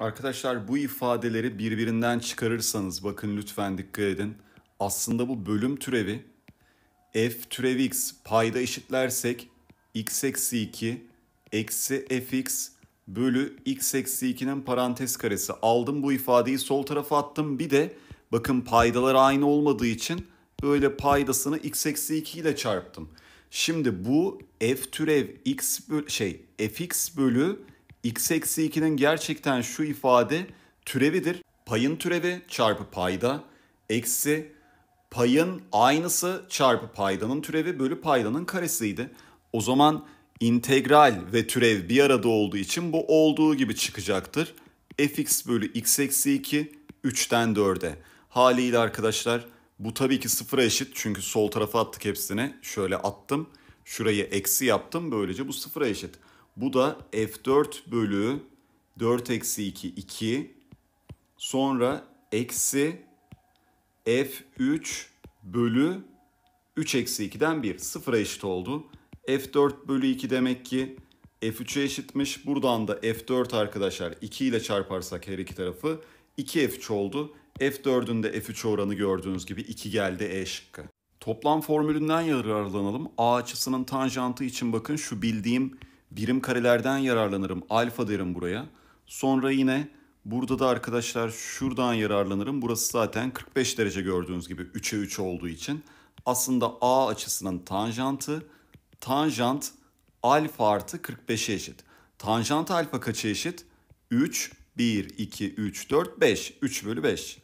Arkadaşlar bu ifadeleri birbirinden çıkarırsanız bakın lütfen dikkat edin. Aslında bu bölüm türevi f türevi x payda eşitlersek x eksi 2 eksi fx bölü x eksi 2'nin parantez karesi. Aldım bu ifadeyi sol tarafa attım. Bir de bakın paydalar aynı olmadığı için böyle paydasını x eksi 2 ile çarptım. Şimdi bu f türev x bölü, şey fx bölü x eksi 2'nin gerçekten şu ifade türevidir. Payın türevi çarpı payda eksi payın aynısı çarpı paydanın türevi bölü paydanın karesiydi. O zaman integral ve türev bir arada olduğu için bu olduğu gibi çıkacaktır. fx bölü x eksi 2 3'ten 4'e. Haliyle arkadaşlar bu tabii ki sıfıra eşit çünkü sol tarafa attık hepsini. Şöyle attım. Şurayı eksi yaptım böylece bu sıfıra eşit. Bu da F4 bölü 4 eksi 2 2 sonra eksi F3 bölü 3 eksi 2'den 1 sıfıra eşit oldu. F4 bölü 2 demek ki F3'e eşitmiş. Buradan da F4 arkadaşlar 2 ile çarparsak her iki tarafı 2F3 oldu. F4'ün de F3 oranı gördüğünüz gibi 2 geldi E şıkkı. Toplam formülünden yararlanalım. A açısının tanjantı için bakın şu bildiğim birim karelerden yararlanırım. Alfa derim buraya. Sonra yine burada da arkadaşlar şuradan yararlanırım. Burası zaten 45 derece gördüğünüz gibi 3'e 3 olduğu için. Aslında A açısının tanjantı tanjant alfa artı 45'e eşit. Tanjant alfa kaça eşit? 3, 1, 2, 3, 4, 5. 3 bölü 5.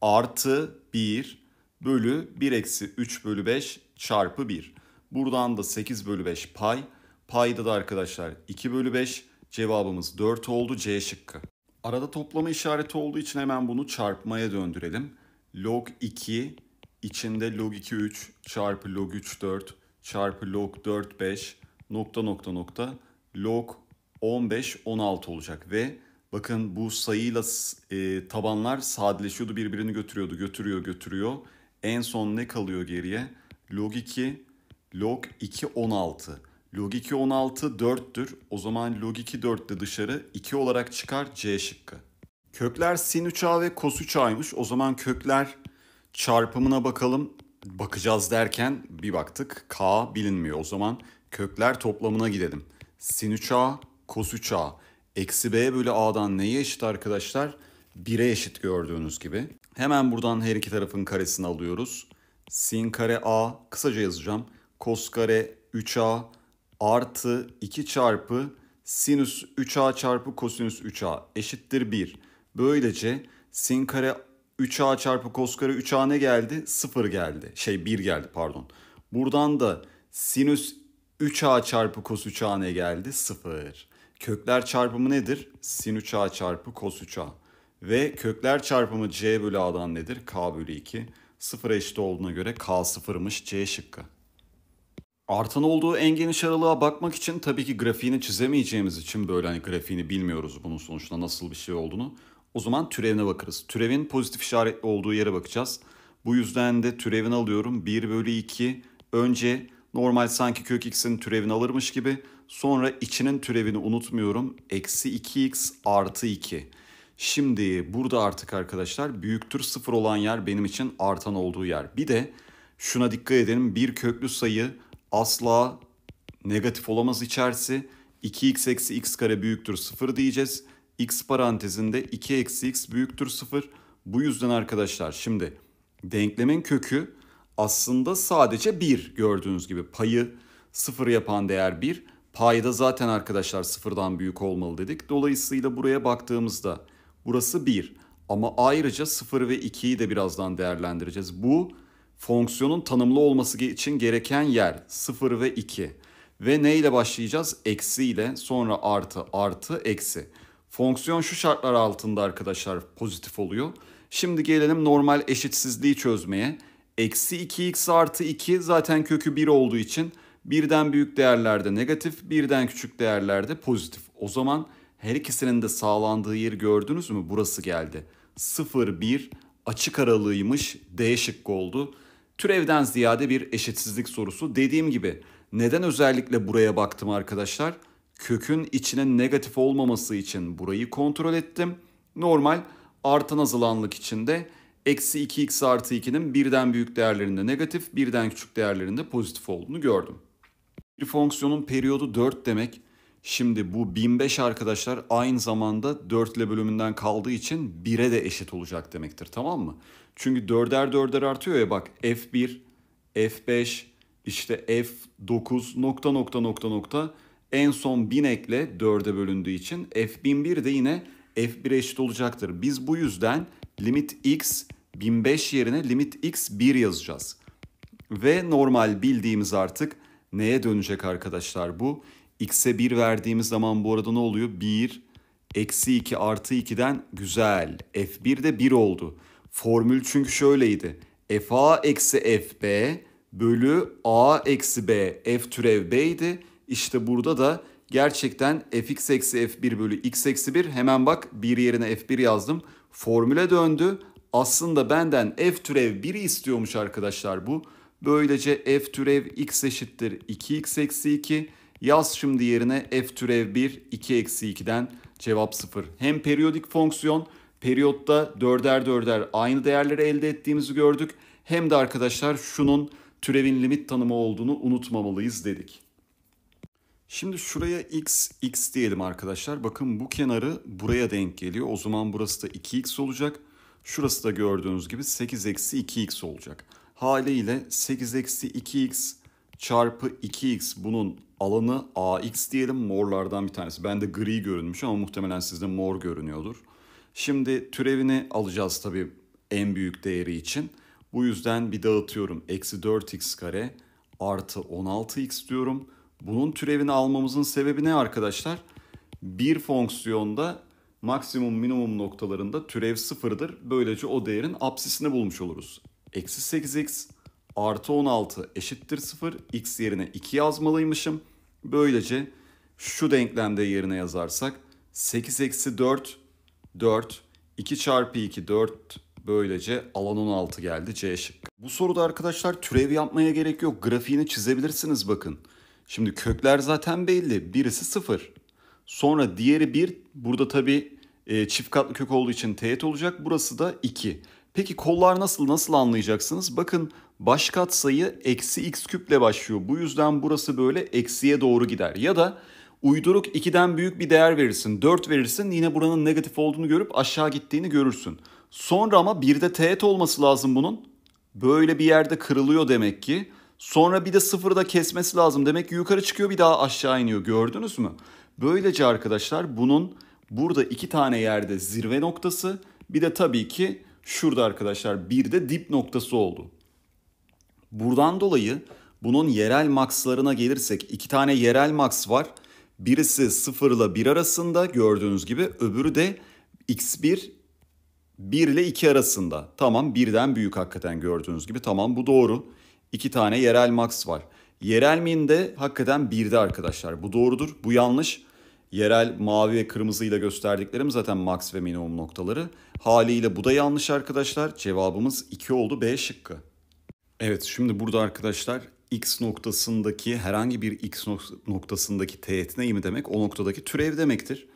Artı 1 bölü 1 eksi 3 bölü 5 çarpı 1. Buradan da 8 bölü 5 pay. Payda da arkadaşlar 2 bölü 5 cevabımız 4 oldu C şıkkı. Arada toplama işareti olduğu için hemen bunu çarpmaya döndürelim. Log 2 içinde log 2 3 çarpı log 3 4 çarpı log 4 5 nokta nokta nokta log 15 16 olacak ve bakın bu sayıyla e, tabanlar sadeleşiyordu birbirini götürüyordu götürüyor götürüyor en son ne kalıyor geriye log 2 log 2 16 Log 2 16 4'tür. O zaman log 2 4 de dışarı 2 olarak çıkar C şıkkı. Kökler sin 3a ve kos 3a'ymış. O zaman kökler çarpımına bakalım. Bakacağız derken bir baktık k bilinmiyor. O zaman kökler toplamına gidelim. Sin 3a, kos 3a. Eksi b bölü a'dan neye eşit arkadaşlar? 1'e eşit gördüğünüz gibi. Hemen buradan her iki tarafın karesini alıyoruz. Sin kare a, kısaca yazacağım. Kos kare 3a artı 2 çarpı sinüs 3a çarpı kosinüs 3a eşittir 1. Böylece sin kare 3a çarpı kos kare 3a ne geldi? 0 geldi. Şey 1 geldi pardon. Buradan da sinüs 3a çarpı kos 3a ne geldi? 0. Kökler çarpımı nedir? Sin 3a çarpı kos 3a. Ve kökler çarpımı c bölü a'dan nedir? k bölü 2. 0 eşit olduğuna göre k sıfırmış c şıkkı. Artan olduğu en geniş aralığa bakmak için tabii ki grafiğini çizemeyeceğimiz için böyle hani grafiğini bilmiyoruz bunun sonuçta nasıl bir şey olduğunu. O zaman türevine bakarız. Türevin pozitif işaretli olduğu yere bakacağız. Bu yüzden de türevini alıyorum. 1 bölü 2 önce normal sanki kök x'in türevini alırmış gibi. Sonra içinin türevini unutmuyorum. Eksi 2x artı 2. Şimdi burada artık arkadaşlar büyüktür sıfır olan yer benim için artan olduğu yer. Bir de şuna dikkat edelim. Bir köklü sayı asla negatif olamaz içerisi. 2x eksi x kare büyüktür 0 diyeceğiz. x parantezinde 2 eksi x büyüktür 0. Bu yüzden arkadaşlar şimdi denklemin kökü aslında sadece 1 gördüğünüz gibi payı 0 yapan değer 1. Payda zaten arkadaşlar sıfırdan büyük olmalı dedik. Dolayısıyla buraya baktığımızda burası 1. Ama ayrıca 0 ve 2'yi de birazdan değerlendireceğiz. Bu fonksiyonun tanımlı olması için gereken yer 0 ve 2. Ve ne ile başlayacağız? Eksi ile sonra artı artı eksi. Fonksiyon şu şartlar altında arkadaşlar pozitif oluyor. Şimdi gelelim normal eşitsizliği çözmeye. Eksi 2x artı 2 zaten kökü 1 olduğu için birden büyük değerlerde negatif, birden küçük değerlerde pozitif. O zaman her ikisinin de sağlandığı yeri gördünüz mü? Burası geldi. 0, 1 açık aralığıymış D şıkkı oldu. Türevden ziyade bir eşitsizlik sorusu. Dediğim gibi neden özellikle buraya baktım arkadaşlar? Kökün içine negatif olmaması için burayı kontrol ettim. Normal artan azalanlık içinde eksi 2x artı 2'nin birden büyük değerlerinde negatif, birden küçük değerlerinde pozitif olduğunu gördüm. Bir fonksiyonun periyodu 4 demek Şimdi bu 1005 arkadaşlar aynı zamanda 4 ile bölümünden kaldığı için 1'e de eşit olacak demektir tamam mı? Çünkü 4'er 4'er artıyor ya bak F1, F5, işte F9 nokta nokta nokta nokta en son 1000 ekle 4'e bölündüğü için F1001 de yine F1'e eşit olacaktır. Biz bu yüzden limit x 1005 yerine limit x 1 yazacağız. Ve normal bildiğimiz artık neye dönecek arkadaşlar bu? x'e 1 verdiğimiz zaman bu arada ne oluyor? 1 eksi 2 artı 2'den güzel. F1 de 1 oldu. Formül çünkü şöyleydi. FA eksi FB bölü A eksi B F türev B idi. İşte burada da gerçekten fx eksi f1 bölü x eksi 1 hemen bak 1 yerine f1 yazdım. Formüle döndü. Aslında benden f türev 1'i istiyormuş arkadaşlar bu. Böylece f türev x eşittir 2x eksi 2 Yaz şimdi yerine f türev 1 2 eksi 2'den cevap 0. Hem periyodik fonksiyon periyotta dörder dörder aynı değerleri elde ettiğimizi gördük. Hem de arkadaşlar şunun türevin limit tanımı olduğunu unutmamalıyız dedik. Şimdi şuraya x, x diyelim arkadaşlar. Bakın bu kenarı buraya denk geliyor. O zaman burası da 2x olacak. Şurası da gördüğünüz gibi 8 eksi 2x olacak. Haliyle 8 eksi 2x çarpı 2x bunun alanı ax diyelim morlardan bir tanesi. Bende gri görünmüş ama muhtemelen sizde mor görünüyordur. Şimdi türevini alacağız tabii en büyük değeri için. Bu yüzden bir dağıtıyorum. Eksi 4x kare artı 16x diyorum. Bunun türevini almamızın sebebi ne arkadaşlar? Bir fonksiyonda maksimum minimum noktalarında türev sıfırdır. Böylece o değerin apsisini bulmuş oluruz. Eksi 8x artı 16 eşittir 0. X yerine 2 yazmalıymışım. Böylece şu denklemde yerine yazarsak 8 eksi 4 4 2 çarpı 2 4 böylece alan 16 geldi C şıkkı. Bu soruda arkadaşlar türev yapmaya gerek yok. Grafiğini çizebilirsiniz bakın. Şimdi kökler zaten belli. Birisi 0. Sonra diğeri 1. Burada tabi e, çift katlı kök olduğu için teğet olacak. Burası da 2. Peki kollar nasıl nasıl anlayacaksınız? Bakın baş sayı eksi x küple başlıyor. Bu yüzden burası böyle eksiye doğru gider. Ya da uyduruk 2'den büyük bir değer verirsin. 4 verirsin yine buranın negatif olduğunu görüp aşağı gittiğini görürsün. Sonra ama bir de teğet olması lazım bunun. Böyle bir yerde kırılıyor demek ki. Sonra bir de da kesmesi lazım. Demek ki yukarı çıkıyor bir daha aşağı iniyor. Gördünüz mü? Böylece arkadaşlar bunun burada iki tane yerde zirve noktası. Bir de tabii ki Şurada arkadaşlar bir de dip noktası oldu. Buradan dolayı bunun yerel maxlarına gelirsek iki tane yerel max var. Birisi 0 ile 1 arasında gördüğünüz gibi öbürü de x1 1 ile 2 arasında. Tamam birden büyük hakikaten gördüğünüz gibi tamam bu doğru. İki tane yerel max var. Yerel min de hakikaten 1'de arkadaşlar bu doğrudur bu yanlış yerel mavi ve kırmızıyla gösterdiklerim zaten max ve minimum noktaları. Haliyle bu da yanlış arkadaşlar. Cevabımız 2 oldu B şıkkı. Evet şimdi burada arkadaşlar x noktasındaki herhangi bir x noktasındaki teğet neyimi demek? O noktadaki türev demektir.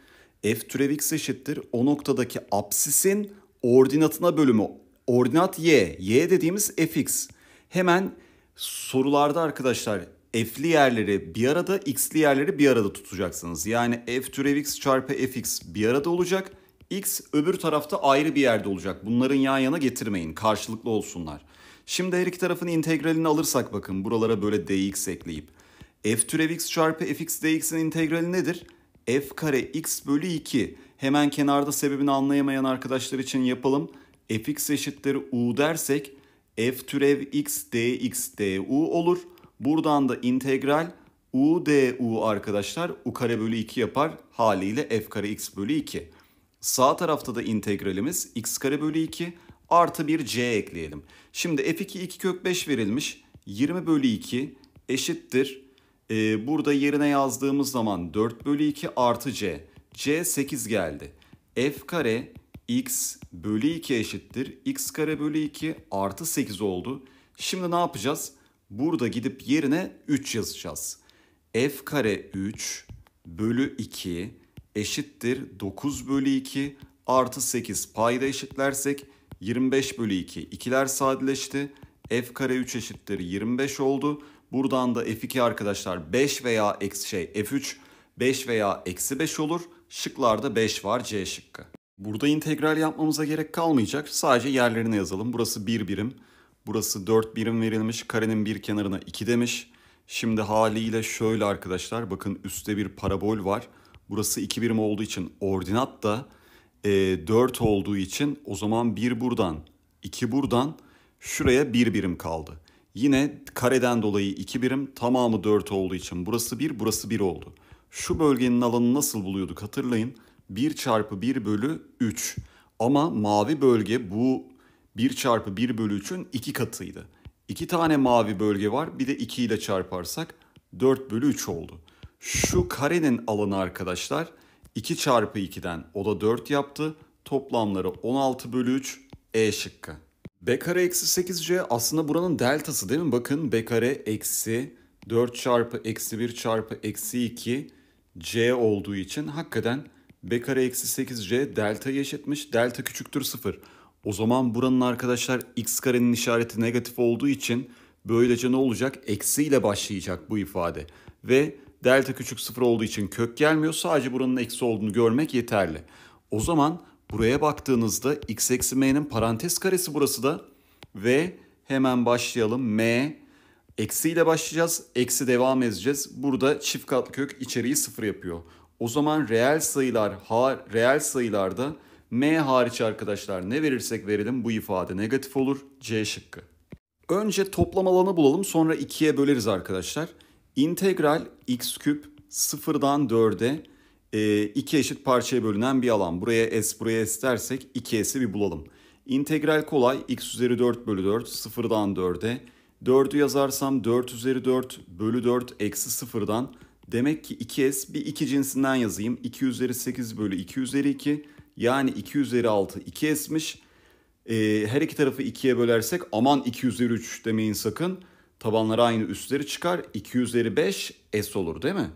f türev x eşittir. O noktadaki apsisin ordinatına bölümü. Ordinat y. y dediğimiz fx. Hemen sorularda arkadaşlar f'li yerleri bir arada, x'li yerleri bir arada tutacaksınız. Yani f türev x çarpı fx bir arada olacak. x öbür tarafta ayrı bir yerde olacak. Bunların yan yana getirmeyin. Karşılıklı olsunlar. Şimdi her iki tarafın integralini alırsak bakın buralara böyle dx ekleyip. f türev x çarpı fx dx'in integrali nedir? f kare x bölü 2. Hemen kenarda sebebini anlayamayan arkadaşlar için yapalım. fx eşittir u dersek f türev x dx du olur. Buradan da integral u du arkadaşlar u kare bölü 2 yapar haliyle f kare x bölü 2. Sağ tarafta da integralimiz x kare bölü 2 artı bir c ekleyelim. Şimdi f2 2 kök 5 verilmiş 20 bölü 2 eşittir. Ee, burada yerine yazdığımız zaman 4 bölü 2 artı c. c 8 geldi. f kare x bölü 2 eşittir. x kare bölü 2 artı 8 oldu. Şimdi ne yapacağız? Burada gidip yerine 3 yazacağız. f kare 3 bölü 2 eşittir 9 bölü 2 artı 8 payda eşitlersek 25 bölü 2 ikiler sadeleşti. f kare 3 eşittir 25 oldu. Buradan da f2 arkadaşlar 5 veya eksi şey f3 5 veya eksi 5 olur. Şıklarda 5 var C şıkkı. Burada integral yapmamıza gerek kalmayacak. Sadece yerlerine yazalım. Burası 1 bir birim. Burası 4 birim verilmiş. Karenin bir kenarına 2 demiş. Şimdi haliyle şöyle arkadaşlar. Bakın üstte bir parabol var. Burası 2 birim olduğu için ordinat da e, 4 olduğu için o zaman 1 buradan 2 buradan şuraya 1 birim kaldı. Yine kareden dolayı 2 birim tamamı 4 olduğu için burası 1 burası 1 oldu. Şu bölgenin alanını nasıl buluyorduk hatırlayın. 1 çarpı 1 bölü 3 ama mavi bölge bu 1 çarpı 1 bölü 3'ün 2 katıydı. 2 tane mavi bölge var bir de 2 ile çarparsak 4 bölü 3 oldu. Şu karenin alanı arkadaşlar 2 çarpı 2'den o da 4 yaptı. Toplamları 16 bölü 3 E şıkkı. B kare eksi 8C aslında buranın deltası değil mi? Bakın B kare eksi 4 çarpı eksi 1 çarpı eksi 2 C olduğu için hakikaten B kare eksi 8C delta'yı eşitmiş. Delta küçüktür 0. O zaman buranın arkadaşlar x karenin işareti negatif olduğu için böylece ne olacak? Eksi ile başlayacak bu ifade. Ve delta küçük sıfır olduğu için kök gelmiyor. Sadece buranın eksi olduğunu görmek yeterli. O zaman buraya baktığınızda x eksi m'nin parantez karesi burası da. Ve hemen başlayalım. m eksi ile başlayacağız. Eksi devam edeceğiz. Burada çift katlı kök içeriği sıfır yapıyor. O zaman reel sayılar, ha, reel sayılarda M hariç arkadaşlar ne verirsek verelim bu ifade negatif olur. C şıkkı. Önce toplam alanı bulalım sonra ikiye böleriz arkadaşlar. İntegral x küp 0'dan 4'e e, iki eşit parçaya bölünen bir alan. Buraya s buraya s dersek 2s'i bir bulalım. İntegral kolay x üzeri 4 bölü 4 0'dan 4'e. 4'ü yazarsam 4 üzeri 4 bölü 4 eksi 0'dan. Demek ki 2s bir 2 cinsinden yazayım. 2 üzeri 8 bölü 2 üzeri 2 yani 2 üzeri 6 2 esmiş. E, her iki tarafı 2'ye bölersek aman 2 üzeri 3 demeyin sakın. Tabanları aynı üstleri çıkar. 2 üzeri 5 S olur değil mi?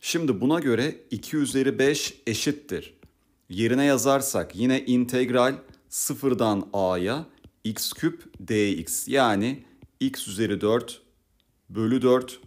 Şimdi buna göre 2 üzeri 5 eşittir. Yerine yazarsak yine integral sıfırdan a'ya x küp dx yani x üzeri 4 bölü 4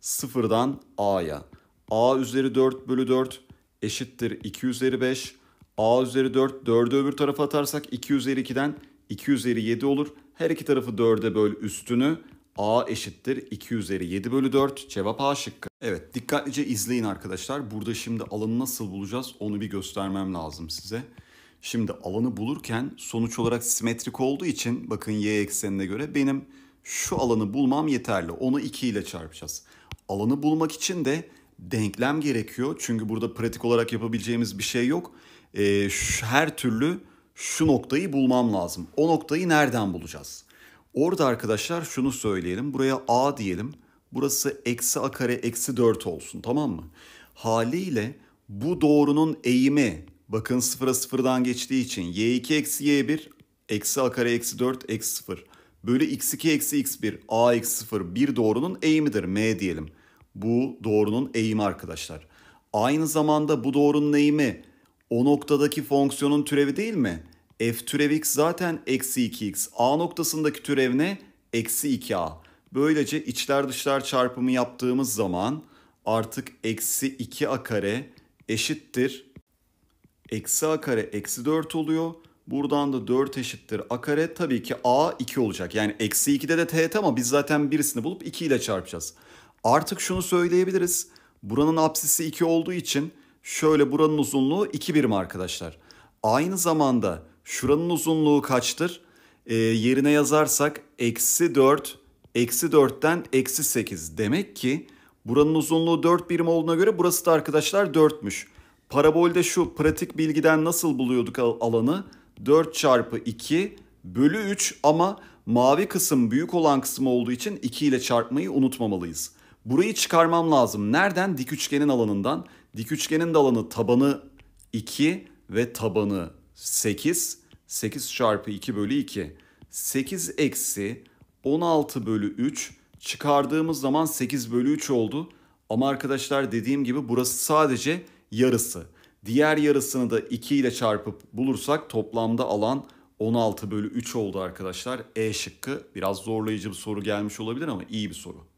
sıfırdan a'ya. a üzeri 4 bölü 4 eşittir 2 üzeri 5 A üzeri 4, 4'ü öbür tarafa atarsak 2 üzeri 2'den 2 üzeri 7 olur. Her iki tarafı 4'e böl üstünü. A eşittir 2 üzeri 7 bölü 4. Cevap A şıkkı. Evet dikkatlice izleyin arkadaşlar. Burada şimdi alanı nasıl bulacağız onu bir göstermem lazım size. Şimdi alanı bulurken sonuç olarak simetrik olduğu için bakın y eksenine göre benim şu alanı bulmam yeterli. Onu 2 ile çarpacağız. Alanı bulmak için de denklem gerekiyor. Çünkü burada pratik olarak yapabileceğimiz bir şey yok e, her türlü şu noktayı bulmam lazım. O noktayı nereden bulacağız? Orada arkadaşlar şunu söyleyelim. Buraya a diyelim. Burası eksi a kare eksi 4 olsun tamam mı? Haliyle bu doğrunun eğimi bakın sıfıra sıfırdan geçtiği için y2 eksi y1 eksi a kare eksi 4 eksi 0 bölü x2 eksi x1 a eksi 0 bir doğrunun eğimidir m diyelim. Bu doğrunun eğimi arkadaşlar. Aynı zamanda bu doğrunun eğimi o noktadaki fonksiyonun türevi değil mi? f türev x zaten eksi 2x. a noktasındaki türev ne? Eksi 2a. Böylece içler dışlar çarpımı yaptığımız zaman artık eksi 2a kare eşittir. Eksi a kare eksi 4 oluyor. Buradan da 4 eşittir a kare. Tabii ki a 2 olacak. Yani eksi 2'de de teğet ama biz zaten birisini bulup 2 ile çarpacağız. Artık şunu söyleyebiliriz. Buranın apsisi 2 olduğu için Şöyle buranın uzunluğu 2 birim arkadaşlar. Aynı zamanda şuranın uzunluğu kaçtır? E, yerine yazarsak eksi 4, eksi 4'ten eksi 8. Demek ki buranın uzunluğu 4 birim olduğuna göre burası da arkadaşlar 4'müş. Parabolde şu pratik bilgiden nasıl buluyorduk alanı? 4 çarpı 2 bölü 3 ama mavi kısım büyük olan kısım olduğu için 2 ile çarpmayı unutmamalıyız. Burayı çıkarmam lazım. Nereden? Dik üçgenin alanından. Dik üçgenin de alanı tabanı 2 ve tabanı 8. 8 çarpı 2 bölü 2. 8 eksi 16 bölü 3 çıkardığımız zaman 8 bölü 3 oldu. Ama arkadaşlar dediğim gibi burası sadece yarısı. Diğer yarısını da 2 ile çarpıp bulursak toplamda alan 16 bölü 3 oldu arkadaşlar. E şıkkı biraz zorlayıcı bir soru gelmiş olabilir ama iyi bir soru.